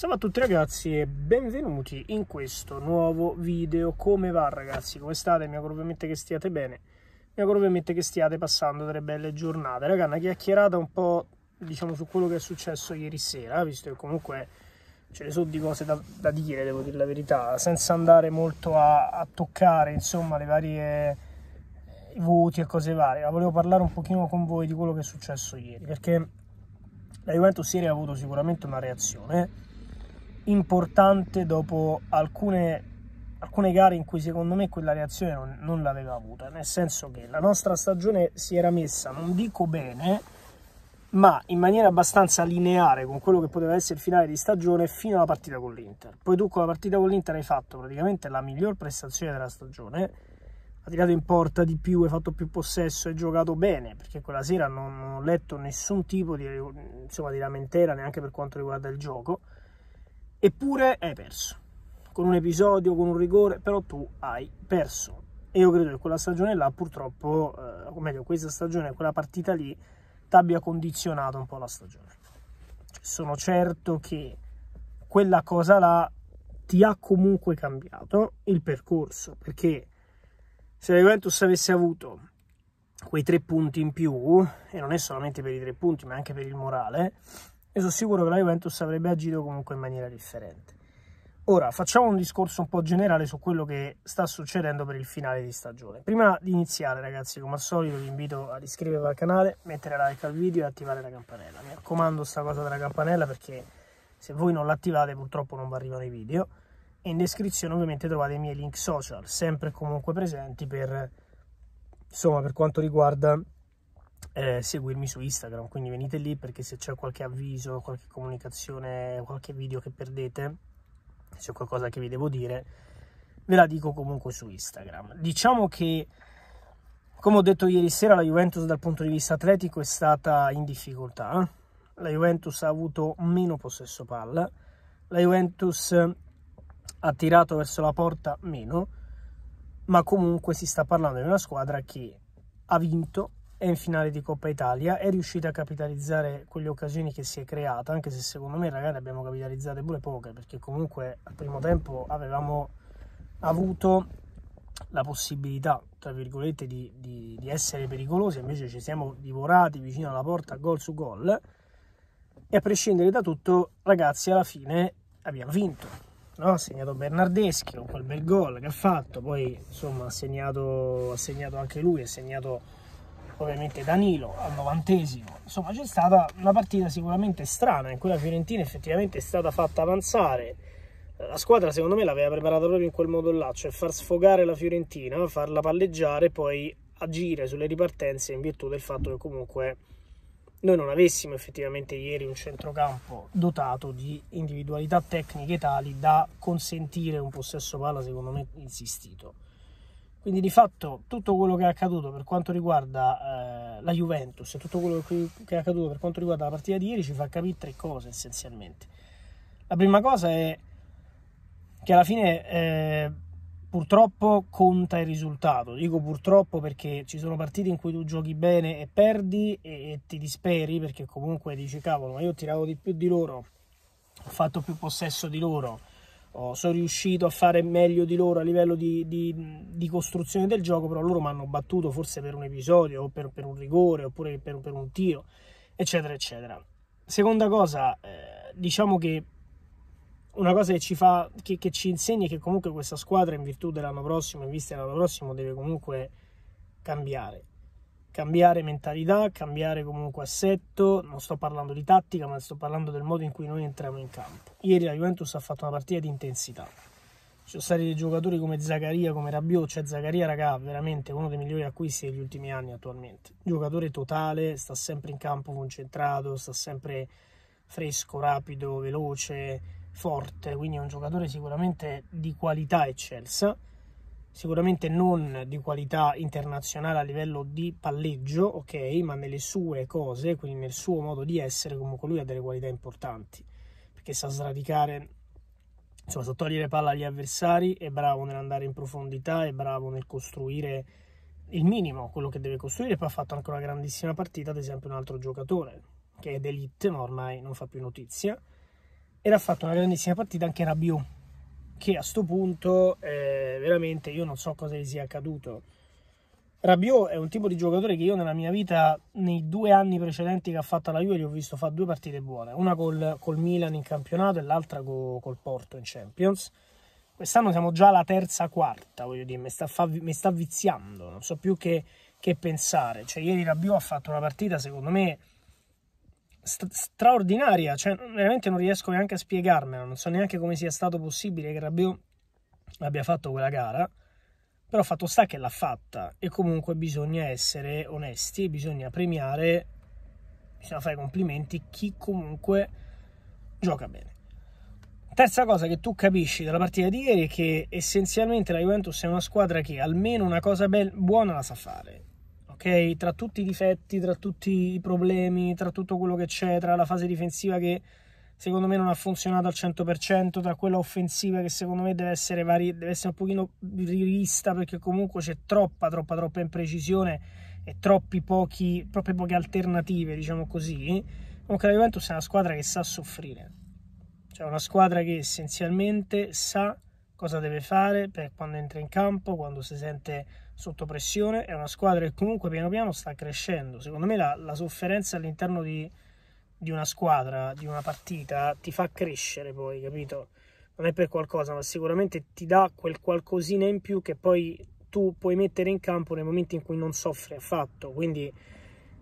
Salve a tutti ragazzi e benvenuti in questo nuovo video. Come va ragazzi? Come state? Mi auguro ovviamente che stiate bene. Mi auguro ovviamente che stiate passando delle belle giornate. Raga, una chiacchierata un po' diciamo su quello che è successo ieri sera, visto che comunque ce ne sono di cose da, da dire, devo dire la verità, senza andare molto a, a toccare insomma le varie eh, i voti e cose varie. Ma volevo parlare un pochino con voi di quello che è successo ieri, perché la Juventus ieri ha avuto sicuramente una reazione importante dopo alcune, alcune, gare in cui secondo me quella reazione non, non l'aveva avuta, nel senso che la nostra stagione si era messa, non dico bene, ma in maniera abbastanza lineare con quello che poteva essere il finale di stagione fino alla partita con l'Inter. Poi tu con la partita con l'Inter hai fatto praticamente la miglior prestazione della stagione, hai tirato in porta di più, hai fatto più possesso, hai giocato bene, perché quella sera non, ho letto nessun tipo di, insomma, di lamentela neanche per quanto riguarda il gioco eppure hai perso. Con un episodio, con un rigore, però tu hai perso. E io credo che quella stagione là purtroppo, eh, o meglio questa stagione, quella partita lì, ti abbia condizionato un po' la stagione. Cioè, sono certo che quella cosa là ti ha comunque cambiato il percorso, perché se la Juventus avesse avuto quei tre punti in più, e non è solamente per i tre punti, ma anche per il morale, e sono sicuro che la Juventus avrebbe agito comunque in maniera differente. Ora, facciamo un discorso un po' generale su quello che sta succedendo per il finale di stagione. Prima di iniziare, ragazzi, come al solito vi invito ad iscrivervi al canale, mettere like al video e attivare la campanella. Mi raccomando sta cosa della campanella perché se voi non l'attivate purtroppo non vi arrivano i video. E in descrizione ovviamente trovate i miei link social, sempre e comunque presenti per, insomma, per quanto riguarda eh, seguirmi su Instagram, quindi venite lì perché se c'è qualche avviso, qualche comunicazione, qualche video che perdete, se c'è qualcosa che vi devo dire, ve la dico comunque su Instagram. Diciamo che, come ho detto ieri sera, la Juventus dal punto di vista atletico è stata in difficoltà. La Juventus ha avuto meno possesso palla, la Juventus ha tirato verso la porta meno, ma comunque si sta parlando di una squadra che ha vinto è in finale di Coppa Italia, è riuscita a capitalizzare quelle occasioni che si è creata, anche se secondo me ragazzi abbiamo capitalizzato pure poche, perché comunque al primo tempo avevamo avuto la possibilità, tra virgolette, di, di, di essere pericolosi, invece ci siamo divorati vicino alla porta gol su gol. E a prescindere da tutto, ragazzi, alla fine abbiamo vinto. No? Ha segnato Bernardeschi con quel bel gol che ha fatto, poi insomma ha segnato, ha segnato anche lui, ha segnato ovviamente Danilo al novantesimo. Insomma c'è stata una partita sicuramente strana in cui la Fiorentina effettivamente è stata fatta avanzare. La squadra secondo me l'aveva preparata proprio in quel modo là, cioè far sfogare la Fiorentina, farla palleggiare e poi agire sulle ripartenze in virtù del fatto che comunque noi non avessimo effettivamente ieri un centrocampo dotato di individualità tecniche tali da consentire un possesso palla secondo me insistito quindi di fatto tutto quello che è accaduto per quanto riguarda eh, la Juventus e tutto quello che è accaduto per quanto riguarda la partita di ieri ci fa capire tre cose essenzialmente. La prima cosa è che alla fine eh, purtroppo conta il risultato. Dico purtroppo perché ci sono partite in cui tu giochi bene e perdi e, e ti disperi perché comunque dici cavolo ma io tiravo di più di loro, ho fatto più possesso di loro oh, sono riuscito a fare meglio di loro a livello di, di, di costruzione del gioco, però loro mi hanno battuto forse per un episodio o per, per un rigore oppure per, per, un tiro, eccetera, eccetera. Seconda cosa, eh, diciamo che una cosa che ci, fa, che, che ci insegna è che comunque questa squadra in virtù dell'anno prossimo, in vista dell'anno prossimo, deve comunque cambiare cambiare mentalità, cambiare comunque assetto, non sto parlando di tattica, ma sto parlando del modo in cui noi entriamo in campo. Ieri la Juventus ha fatto una partita di intensità. Ci sono stati dei giocatori come Zaccaria, come Rabiot, cioè Zaccaria raga, veramente uno dei migliori acquisti degli ultimi anni attualmente. Giocatore totale, sta sempre in campo concentrato, sta sempre fresco, rapido, veloce, forte, quindi è un giocatore sicuramente di qualità eccelsa sicuramente non di qualità internazionale a livello di palleggio, ok, ma nelle sue cose, quindi nel suo modo di essere, comunque lui ha delle qualità importanti, perché sa sradicare, insomma, sa togliere palla agli avversari, è bravo nell'andare in profondità, è bravo nel costruire il minimo, quello che deve costruire, poi ha fatto anche una grandissima partita, ad esempio un altro giocatore, che è d'elite, ma ormai non fa più notizia, ed ha fatto una grandissima partita anche Rabiot, che a sto punto eh, veramente io non so cosa gli sia accaduto. Rabiot è un tipo di giocatore che io nella mia vita, nei due anni precedenti che ha fatto la Juve, gli ho visto fare due partite buone, una col, col Milan in campionato e l'altra col, col Porto in Champions. Quest'anno siamo già alla terza quarta, voglio dire, mi sta, fa, mi sta viziando, non so più che, che pensare. Cioè, ieri Rabiot ha fatto una partita, secondo me, st- straordinaria, cioè veramente non riesco neanche a spiegarmela, non so neanche come sia stato possibile che Rabiot abbia fatto quella gara, però fatto sta che l'ha fatta e comunque bisogna essere onesti, bisogna premiare, bisogna fare complimenti chi comunque gioca bene. Terza cosa che tu capisci dalla partita di ieri è che essenzialmente la Juventus è una squadra che almeno una cosa be- buona la sa fare ok? Tra tutti i difetti, tra tutti i problemi, tra tutto quello che c'è, tra la fase difensiva che secondo me non ha funzionato al 100%, tra quella offensiva che secondo me deve essere, vari, deve essere un pochino rivista perché comunque c'è troppa, troppa, troppa imprecisione e troppi pochi, troppe poche alternative, diciamo così. Comunque la Juventus è una squadra che sa soffrire, cioè una squadra che essenzialmente sa cosa deve fare per quando entra in campo, quando si sente sotto pressione. È una squadra che comunque piano piano sta crescendo. Secondo me la, la sofferenza all'interno di, di, una squadra, di una partita, ti fa crescere poi, capito? Non è per qualcosa, ma sicuramente ti dà quel qualcosina in più che poi tu puoi mettere in campo nei momenti in cui non soffri affatto. Quindi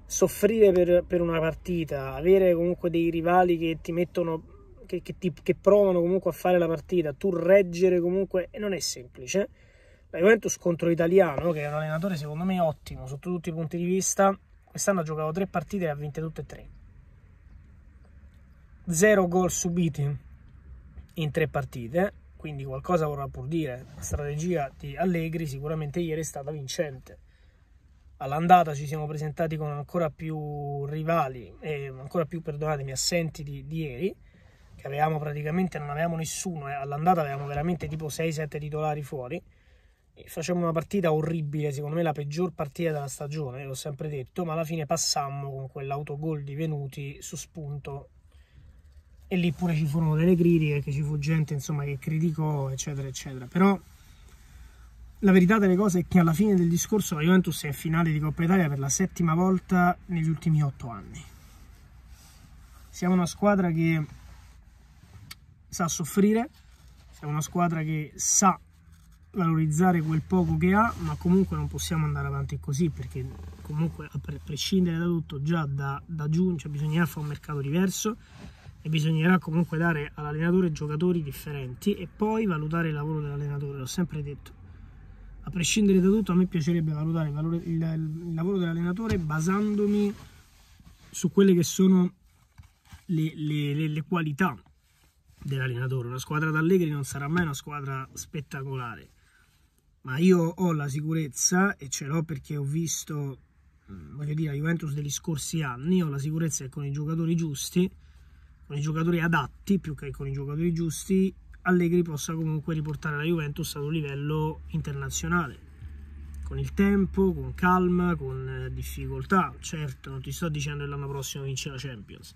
soffrire per, per una partita, avere comunque dei rivali che ti mettono che, che, ti, che provano comunque a fare la partita, tu reggere comunque non è semplice. La Juventus contro l'italiano, che è un allenatore secondo me ottimo sotto tutti i punti di vista, quest'anno ha giocato tre partite e ha vinte tutte e tre. Zero gol subiti in tre partite, quindi qualcosa vorrà pur dire. La strategia di Allegri sicuramente ieri è stata vincente. All'andata ci siamo presentati con ancora più rivali e ancora più, perdonatemi, assenti di, di ieri che avevamo praticamente, non avevamo nessuno, eh. all'andata avevamo veramente tipo 6-7 titolari fuori, e facemmo una partita orribile, secondo me la peggior partita della stagione, l'ho sempre detto, ma alla fine passammo con quell'autogol di Venuti su spunto e lì pure ci furono delle critiche, che ci fu gente insomma, che criticò, eccetera, eccetera. Però la verità delle cose è che alla fine del discorso la Juventus è in finale di Coppa Italia per la settima volta negli ultimi otto anni. Siamo una squadra che sa soffrire, è una squadra che sa valorizzare quel poco che ha, ma comunque non possiamo andare avanti così perché comunque a prescindere da tutto già da, da giugno cioè bisognerà fare un mercato diverso e bisognerà comunque dare all'allenatore giocatori differenti e poi valutare il lavoro dell'allenatore, l'ho sempre detto. A prescindere da tutto a me piacerebbe valutare il, valore, il, il lavoro dell'allenatore basandomi su quelle che sono le, le, le, le qualità dell'allenatore. Una squadra d'Allegri non sarà mai una squadra spettacolare, ma io ho la sicurezza e ce l'ho perché ho visto, mm, voglio dire, la Juventus degli scorsi anni, ho la sicurezza che con i giocatori giusti, con i giocatori adatti più che con i giocatori giusti, Allegri possa comunque riportare la Juventus ad un livello internazionale. Con il tempo, con calma, con eh, difficoltà. Certo, non ti sto dicendo che l'anno prossimo vince la Champions.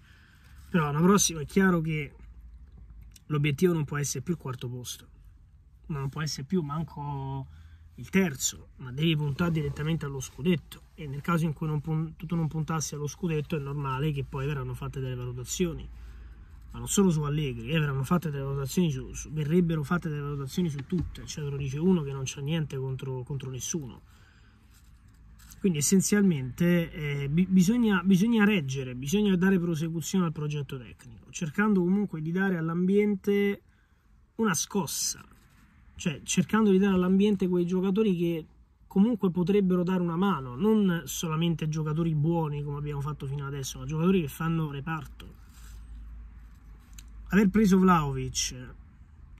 Però l'anno prossimo è chiaro che l'obiettivo non può essere più il quarto posto, ma non può essere più manco il terzo, ma devi puntare direttamente allo scudetto e nel caso in cui non, tu non puntassi allo scudetto è normale che poi verranno fatte delle valutazioni, ma non solo su Allegri, eh, verranno fatte delle valutazioni su, su, verrebbero fatte delle valutazioni su tutte, cioè te lo dice uno che non c'ha niente contro, contro nessuno quindi essenzialmente eh, bi bisogna, bisogna, reggere, bisogna dare prosecuzione al progetto tecnico, cercando comunque di dare all'ambiente una scossa, cioè cercando di dare all'ambiente quei giocatori che comunque potrebbero dare una mano, non solamente giocatori buoni come abbiamo fatto fino adesso, ma giocatori che fanno reparto. Aver preso Vlaovic,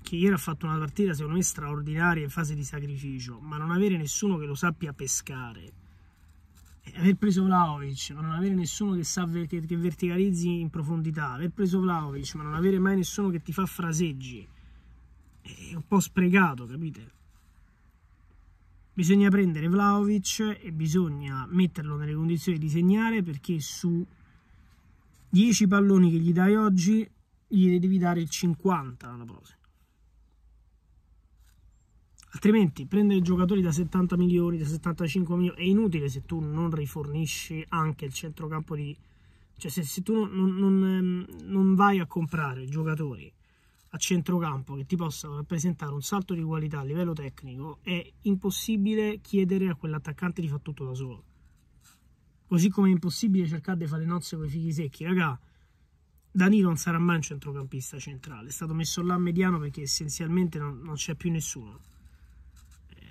che ieri ha fatto una partita secondo me straordinaria in fase di sacrificio, ma non avere nessuno che lo sappia pescare aver preso Vlaovic, ma non avere nessuno che, sa, che, che verticalizzi in profondità, aver preso Vlaovic, ma non avere mai nessuno che ti fa fraseggi, è un po' sprecato, capite? Bisogna prendere Vlaovic e bisogna metterlo nelle condizioni di segnare perché su 10 palloni che gli dai oggi, gli devi dare il 50 alla prossima. Altrimenti prendere giocatori da 70 milioni, da 75 milioni è inutile se tu non rifornisci anche il centrocampo di... Cioè se, se tu non, non, ehm, non, vai a comprare giocatori a centrocampo che ti possano rappresentare un salto di qualità a livello tecnico, è impossibile chiedere a quell'attaccante di fare tutto da solo. Così come è impossibile cercare di fare nozze con i fighi secchi, raga. Danilo non sarà mai un centrocampista centrale, è stato messo là a mediano perché essenzialmente non, non c'è più nessuno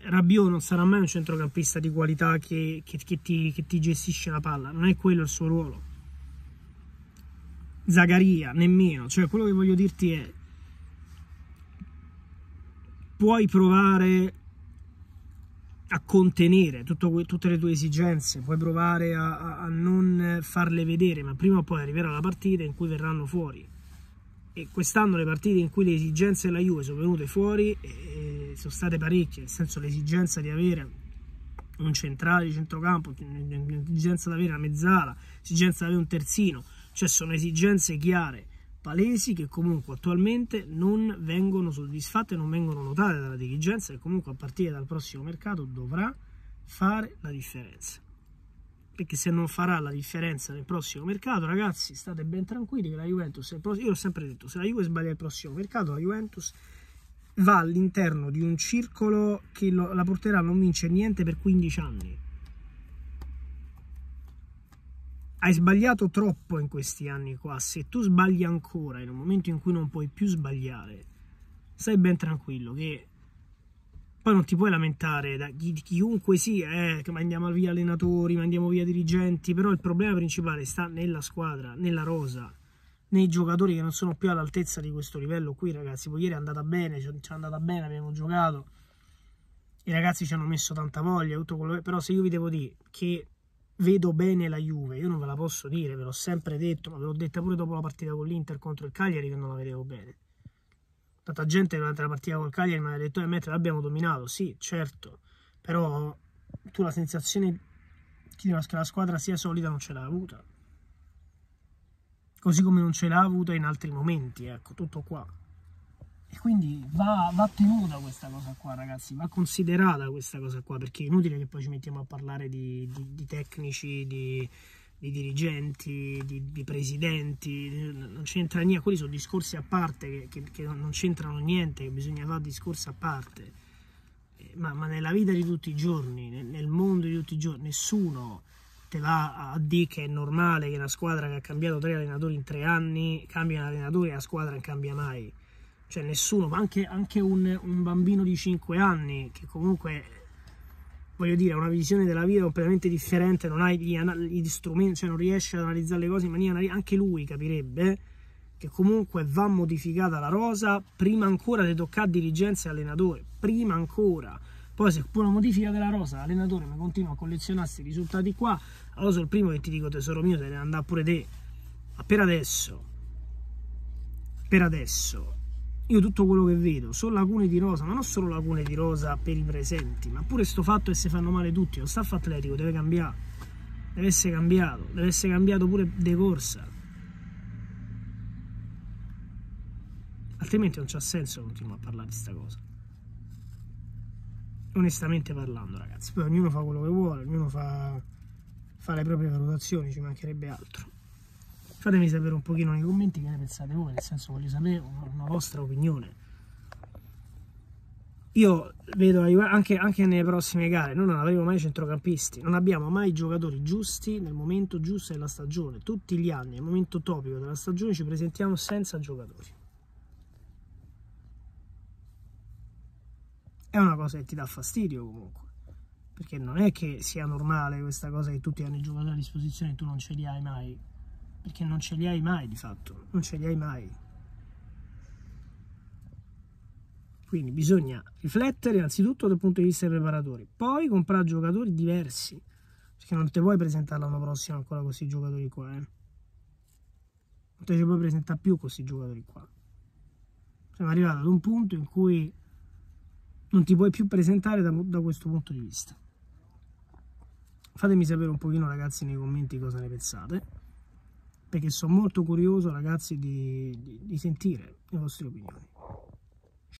Rabiot non sarà mai un centrocampista di qualità che, che, che, ti, che ti gestisce la palla, non è quello il suo ruolo. Zagaria, nemmeno, cioè quello che voglio dirti è puoi provare a contenere tutto, tutte le tue esigenze, puoi provare a, a, non farle vedere, ma prima o poi arriverà la partita in cui verranno fuori. E quest'anno le partite in cui le esigenze della Juve sono venute fuori... E, eh, sono state parecchie, nel senso l'esigenza di avere un centrale di centrocampo, l'esigenza di avere una mezzala, l'esigenza di avere un terzino, cioè sono esigenze chiare, palesi, che comunque attualmente non vengono soddisfatte, non vengono notate dalla dirigenza, che comunque a partire dal prossimo mercato dovrà fare la differenza. Perché se non farà la differenza nel prossimo mercato, ragazzi, state ben tranquilli che la Juventus, è io ho sempre detto, se la Juve sbaglia il prossimo mercato, la Juventus va all'interno di un circolo che lo, la porterà a non vincere niente per 15 anni. Hai sbagliato troppo in questi anni qua, se tu sbagli ancora in un momento in cui non puoi più sbagliare, stai ben tranquillo che poi non ti puoi lamentare da chi, chiunque sia, eh, che mandiamo via allenatori, mandiamo via dirigenti, però il problema principale sta nella squadra, nella rosa nei giocatori che non sono più all'altezza di questo livello qui, ragazzi. Poi ieri è andata bene, ci è andata bene, abbiamo giocato. I ragazzi ci hanno messo tanta voglia, tutto quello che... però se io vi devo dire che vedo bene la Juve, io non ve la posso dire, ve l'ho sempre detto, ma ve l'ho detta pure dopo la partita con l'Inter contro il Cagliari che non la vedevo bene. Tanta gente durante la partita con il Cagliari mi ha detto, eh, mentre l'abbiamo dominato, sì, certo, però tu la sensazione che la squadra sia solida non ce l'ha avuta così come non ce l'ha avuta in altri momenti, ecco, tutto qua. E quindi va, va, tenuta questa cosa qua, ragazzi, va considerata questa cosa qua, perché è inutile che poi ci mettiamo a parlare di, di, di tecnici, di, di dirigenti, di, presidenti, non c'entra niente, quelli sono discorsi a parte, che, che, che non c'entrano niente, che bisogna fare discorsi a parte. Eh, ma, ma, nella vita di tutti i giorni, nel, nel mondo di tutti i giorni, nessuno te a D che è normale che una squadra che ha cambiato tre allenatori in tre anni cambia allenatore e la squadra non cambia mai. Cioè nessuno, ma anche, anche un, un, bambino di 5 anni che comunque, voglio dire, ha una visione della vita completamente differente, non hai gli, gli strumenti, cioè non riesce ad analizzare le cose in maniera... Anche lui capirebbe che comunque va modificata la rosa prima ancora di toccare dirigenza e allenatore, prima ancora poi se pure la modifica della rosa, l'allenatore mi continua a collezionarsi i risultati qua, allora sono il primo che ti dico tesoro mio, se ne andrà pure te. Ma per adesso, per adesso, io tutto quello che vedo sono lacune di rosa, ma non solo lacune di rosa per i presenti, ma pure sto fatto che se fanno male tutti, lo staff atletico deve cambiare, deve essere cambiato, deve essere cambiato pure de corsa. Altrimenti non c'ha senso continuare a parlare di sta cosa onestamente parlando ragazzi poi ognuno fa quello che vuole ognuno fa, fa le proprie valutazioni ci mancherebbe altro fatemi sapere un pochino nei commenti che ne pensate voi nel senso voglio sapere una vostra opinione io vedo anche, anche, nelle prossime gare, noi non avremo mai centrocampisti, non abbiamo mai giocatori giusti nel momento giusto della stagione, tutti gli anni, nel momento topico della stagione ci presentiamo senza giocatori. è una cosa che ti dà fastidio comunque. Perché non è che sia normale questa cosa che tutti hanno i giocatori a disposizione e tu non ce li hai mai. Perché non ce li hai mai di fatto, non ce li hai mai. Quindi bisogna riflettere innanzitutto dal punto di vista dei preparatori, poi comprare giocatori diversi, perché non te vuoi presentare l'anno prossimo ancora questi giocatori qua, eh. Non te li puoi presentare più questi giocatori qua. Siamo arrivati ad un punto in cui non ti puoi più presentare da, da questo punto di vista fatemi sapere un pochino ragazzi nei commenti cosa ne pensate perché sono molto curioso ragazzi di, di, di sentire le vostre opinioni